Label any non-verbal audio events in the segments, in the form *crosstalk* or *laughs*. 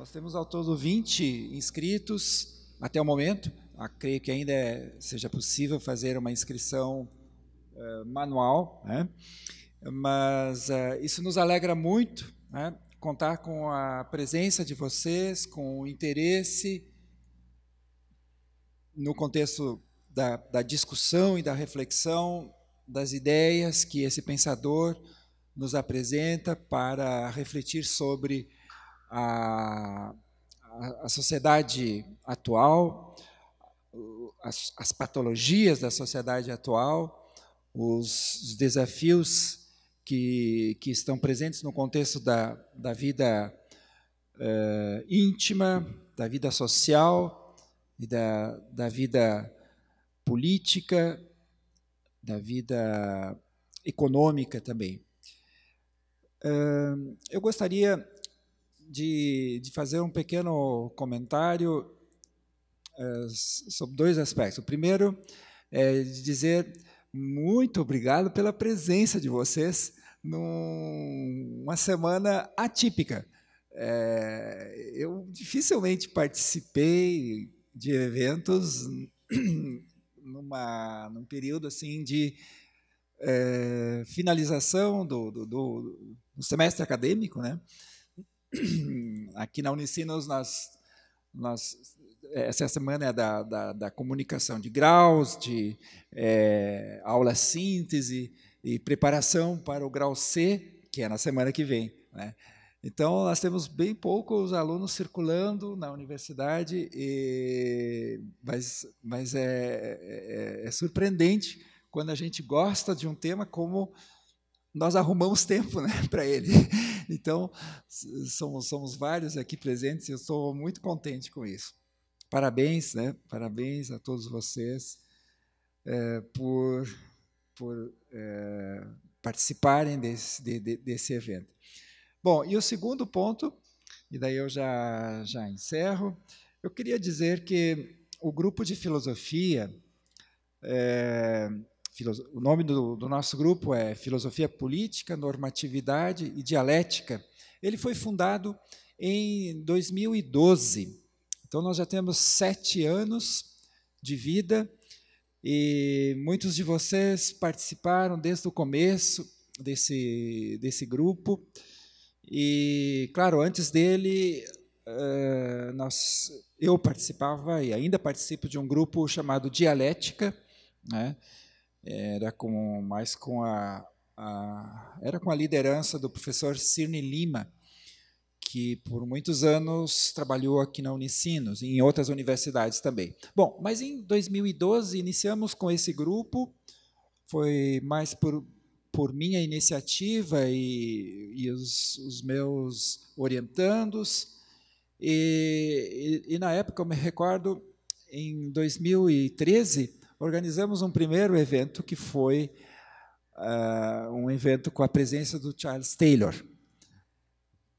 Nós temos ao todo 20 inscritos até o momento. Ah, creio que ainda é, seja possível fazer uma inscrição uh, manual, né? mas uh, isso nos alegra muito, né? contar com a presença de vocês, com o interesse no contexto da, da discussão e da reflexão das ideias que esse pensador nos apresenta para refletir sobre a, a, sociedade atual, as, as, patologias da sociedade atual, os, os desafios que, que, estão presentes no contexto da, da vida uh, íntima, da vida social e da, da vida política, da vida econômica também. Uh, eu gostaria de, de fazer um pequeno comentário é, sobre dois aspectos. O primeiro é de dizer muito obrigado pela presença de vocês numa semana atípica. É, eu dificilmente participei de eventos *clears throat* numa, num período assim de é, finalização do, do, do, do, semestre acadêmico, né? *clears throat* Aqui na Unicinos, nós, nós eh, essa semana é da, da, da comunicação de graus, de é, aula síntese e preparação para o grau C, que é na semana que vem. Né? Então, nós temos bem poucos alunos circulando na universidade, e, mas, mas é, é, é, surpreendente quando a gente gosta de um tema como nós arrumamos tempo né, *laughs* para ele. Então, somos, somos vários aqui presentes e eu estou muito contente com isso. Parabéns, né? Parabéns a todos vocês é, por, por é, participarem desse, de, de, desse evento. Bom, e o segundo ponto, e daí eu já, já encerro, eu queria dizer que o grupo de filosofia é, o nome do, do nosso grupo é Filosofia Política, Normatividade e Dialética. Ele foi fundado em 2012. Então, nós já temos sete anos de vida e muitos de vocês participaram desde o começo desse, desse grupo. E, claro, antes dele, eh, nós, eu participava e ainda participo de um grupo chamado Dialética, né? era com mais com a, a era com a liderança do professor Cirne Lima, que por muitos anos trabalhou aqui na Unicinos e em outras universidades também. Bom, mas em 2012 iniciamos com esse grupo, foi mais por, por minha iniciativa e, e os, os, meus orientandos. E, e, e, na época, eu me recordo, em 2013, organizamos um primeiro evento que foi uh, um evento com a presença do Charles Taylor.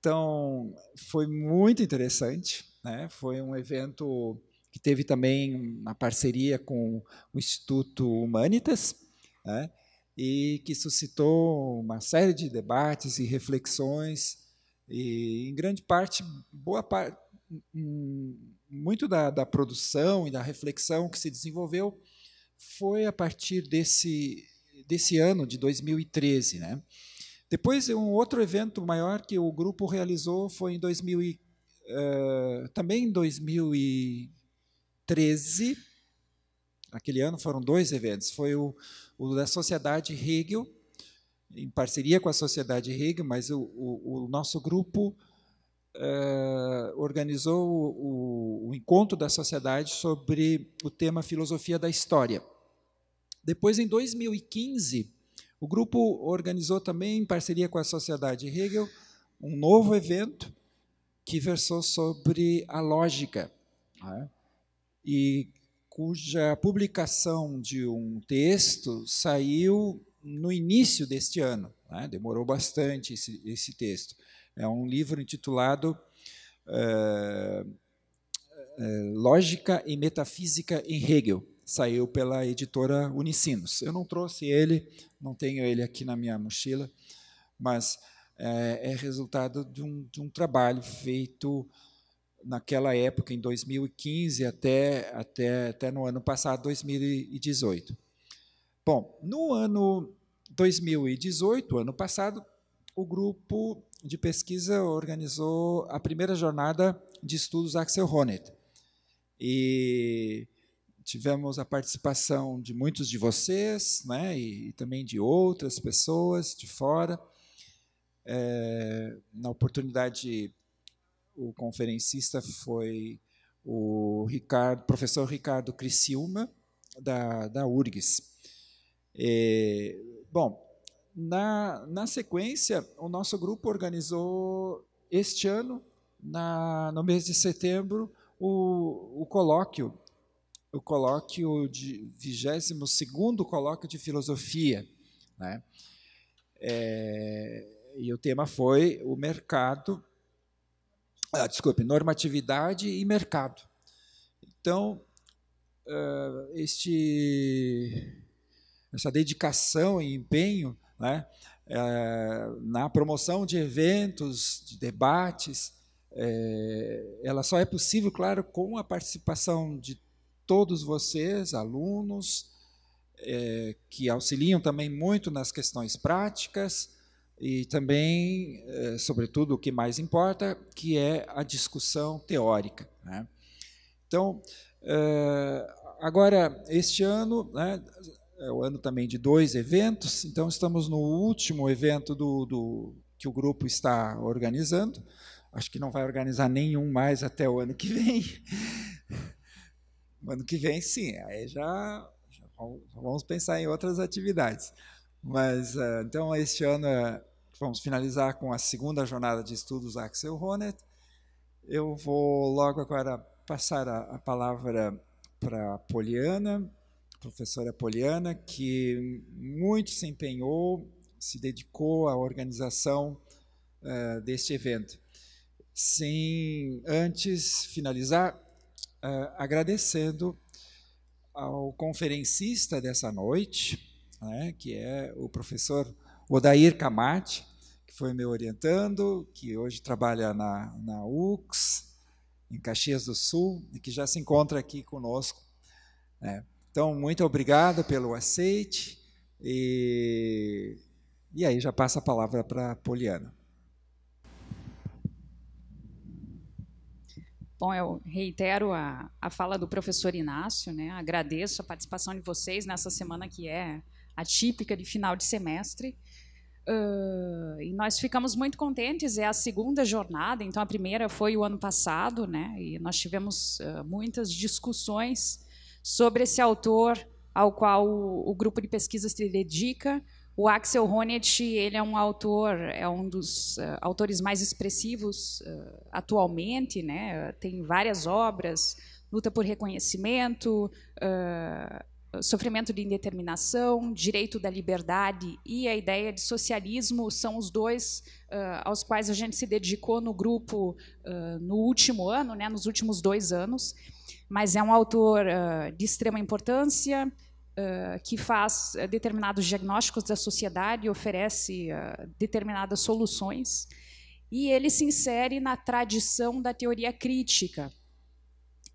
Então, foi muito interessante. Né? Foi um evento que teve também uma parceria com o Instituto Humanitas, né? e que suscitou uma série de debates e reflexões, e em grande parte, boa parte, hum, muito da, da produção e da reflexão que se desenvolveu foi a partir desse, desse ano de 2013. Né? Depois, um outro evento maior que o grupo realizou foi em 2000 e, uh, também em 2013. Naquele ano foram dois eventos. Foi o, o da Sociedade Hegel, em parceria com a Sociedade Hegel, mas o, o, o nosso grupo uh, organizou o encontro da sociedade sobre o tema filosofia da história. Depois, em 2015, o grupo organizou também, em parceria com a Sociedade Hegel, um novo evento que versou sobre a lógica, né? e cuja publicação de um texto saiu no início deste ano. Né? Demorou bastante esse, esse, texto. É um livro intitulado eh, eh, Lógica e Metafísica em Hegel saiu pela editora Unicinos. Eu não trouxe ele, não tenho ele aqui na minha mochila, mas é, é resultado de um, de um trabalho feito naquela época, em 2015 até, até, até no ano passado, 2018. Bom, no ano 2018, ano passado, o grupo de pesquisa organizou a primeira jornada de estudos Axel Honneth. E tivemos a participação de muitos de vocês, né, e, e também de outras pessoas de fora. É, na oportunidade, o conferencista foi o Ricardo, professor Ricardo Criciúma, da, da URGS. É, bom, na, na sequência, o nosso grupo organizou este ano, na, no mês de setembro, o, o colóquio o colóquio de 22 colóquio de filosofia, né? É, e o tema foi o mercado, ah, desculpe, normatividade e mercado. Então, uh, este, essa dedicação e empenho né, uh, na promoção de eventos, de debates, uh, ela só é possível, claro, com a participação de todos vocês, alunos, é, que auxiliam também muito nas questões práticas e também, é, sobretudo, o que mais importa, que é a discussão teórica. Né? Então, é, agora, este ano, né, é o ano também de dois eventos, então estamos no último evento do, do que o grupo está organizando. Acho que não vai organizar nenhum mais até o ano que vem. Ano que vem, sim, aí já, já vamos pensar em outras atividades. Mas, eh, então, este ano eh, vamos finalizar com a segunda jornada de estudos Axel Honneth. Eu vou logo agora passar a, a palavra para a Poliana, professora Poliana, que muito se empenhou, se dedicou à organização uh, deste evento. Sem antes finalizar, uh, agradecendo ao conferencista dessa noite, né, que é o professor Odair Camate, que foi me orientando, que hoje trabalha na, na UX, em Caxias do Sul, e que já se encontra aqui conosco. Né. Então, muito obrigado pelo aceite, e, e aí já passa a palavra para a Poliana. Bom, eu reitero a, a fala do professor Inácio, né? agradeço a participação de vocês nessa semana que é atípica de final de semestre. Uh, e nós ficamos muito contentes, é a segunda jornada, então a primeira foi o ano passado, né? e nós tivemos uh, muitas discussões sobre esse autor ao qual o, o grupo de pesquisa se dedica, o Axel Honneth, ele é um autor, é um dos uh, autores mais expressivos uh, atualmente, né? Tem várias obras, Luta por Reconhecimento, uh, Sofrimento de Indeterminação, Direito da Liberdade e a ideia de socialismo são os dois aos quais a gente se dedicou no grupo no último ano, né? Nos últimos dois anos. Mas é um autor de extrema importância, eh, que faz eh, determinados diagnósticos da sociedade, oferece uh, determinadas soluções, e ele se insere na tradição da teoria crítica,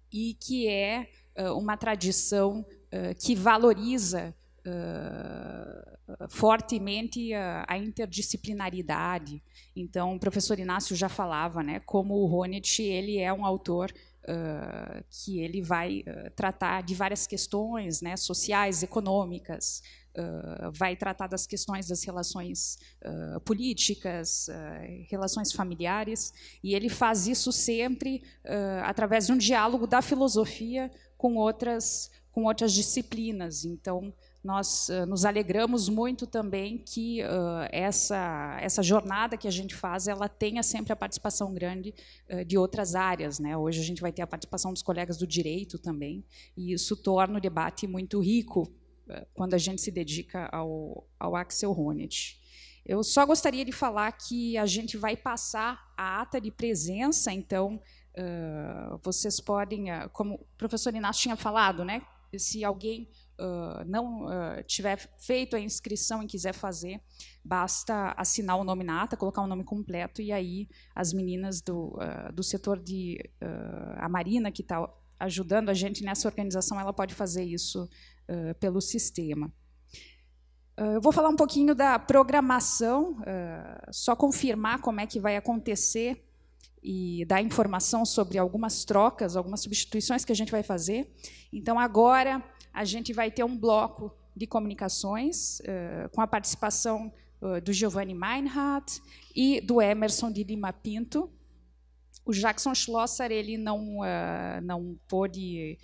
e que é uma tradição que valoriza fortemente a, a, interdisciplinaridade. Então, o professor Inácio já falava, né, como o Honneth, ele é um autor que ele vai uh, tratar de várias questões né, sociais, econômicas, uh, vai tratar das questões das relações políticas, relações familiares, e ele faz isso sempre através de um diálogo da filosofia com outras, com outras disciplinas. Então, nós uh, nos alegramos muito também que uh, essa, essa jornada que a gente faz ela tenha sempre a participação grande uh, de outras áreas. Né? Hoje a gente vai ter a participação dos colegas do direito também, e isso torna o debate muito rico quando a gente se dedica ao, ao Axel Honneth. Eu só gostaria de falar que a gente vai passar a ata de presença, então vocês podem, como o professor Inácio tinha falado, né, se alguém uh, não uh, tiver feito a inscrição e quiser fazer, basta assinar o nome na ata, colocar o nome completo, e aí as meninas do, uh, do setor de. a Marina, que está ajudando a gente nessa organização, ela pode fazer isso pelo sistema. Eu vou falar um pouquinho da programação, só confirmar como é que vai acontecer e dar informação sobre algumas trocas, algumas substituições que a gente vai fazer. Então, agora a gente vai ter um bloco de comunicações uh, com a participação uh, do Giovanni Meinhardt e do Emerson de Lima Pinto. O Jackson Schlosser ele não, uh, não pôde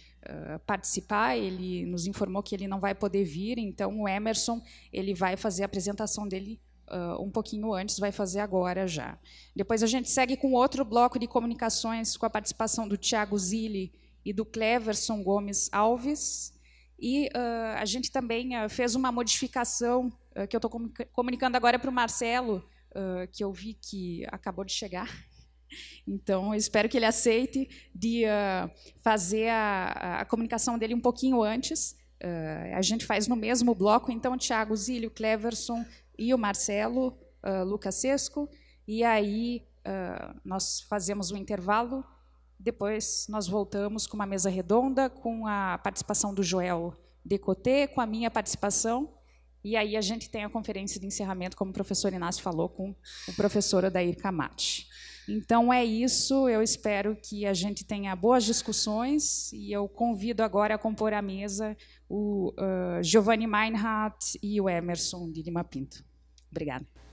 participar, ele nos informou que ele não vai poder vir, então o Emerson ele vai fazer a apresentação dele uh, um pouquinho antes, vai fazer agora já. Depois a gente segue com outro bloco de comunicações com a participação do Tiago Zilli e do Cleverson Gomes Alves. E uh, a gente também uh, fez uma modificação que eu estou comunicando agora para o Marcelo, que eu vi que acabou de chegar. *laughs* Então, espero que ele aceite de fazer a, a comunicação dele um pouquinho antes, Uh, a gente faz no mesmo bloco, então, Tiago Zílio, Cleverson, e o Marcelo uh, Lucasesco, e aí uh, nós fazemos um intervalo, depois nós voltamos com uma mesa redonda, com a participação do Joel Decoté, com a minha participação, e aí a gente tem a conferência de encerramento, como o professor Inácio falou, com o professor Odair Camati. Então é isso, eu espero que a gente tenha boas discussões e eu convido agora a compor a mesa o uh, Giovanni Meinhardt e o Emerson de Lima Pinto. Obrigada.